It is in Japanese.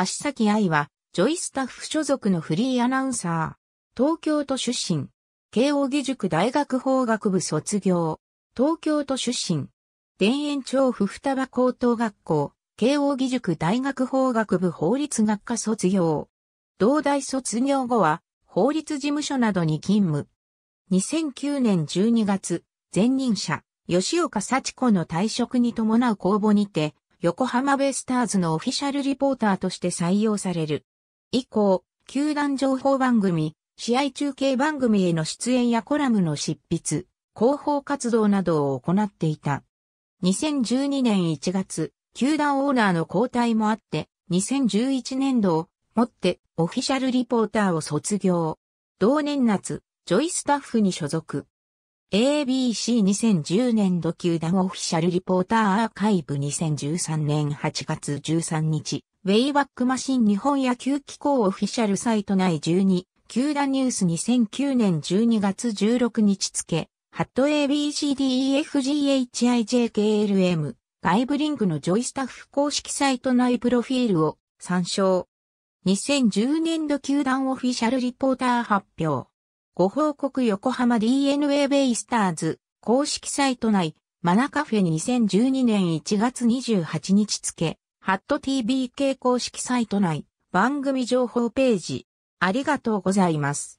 足崎愛は、ジョイスタッフ所属のフリーアナウンサー。東京都出身。慶應義塾大学法学部卒業。東京都出身。田園調布双葉高等学校。慶應義塾大学法学部法律学科卒業。同大卒業後は、法律事務所などに勤務。2009年12月、前任者、吉岡幸子の退職に伴う公募にて、横浜ベイスターズのオフィシャルリポーターとして採用される。以降、球団情報番組、試合中継番組への出演やコラムの執筆、広報活動などを行っていた。2012年1月、球団オーナーの交代もあって、2011年度をもってオフィシャルリポーターを卒業。同年夏、ジョイスタッフに所属。ABC2010 年度球団オフィシャルリポーターアーカイブ2013年8月13日、ウェイバックマシン日本野球機構オフィシャルサイト内12、球団ニュース2009年12月16日付、ハット ABCDEFGHIJKLM、外部リンクのジョイスタッフ公式サイト内プロフィールを参照。2010年度球団オフィシャルリポーター発表。ご報告横浜 DNA ベイスターズ公式サイト内、マナカフェ2012年1月28日付、ハット TBK 公式サイト内、番組情報ページ、ありがとうございます。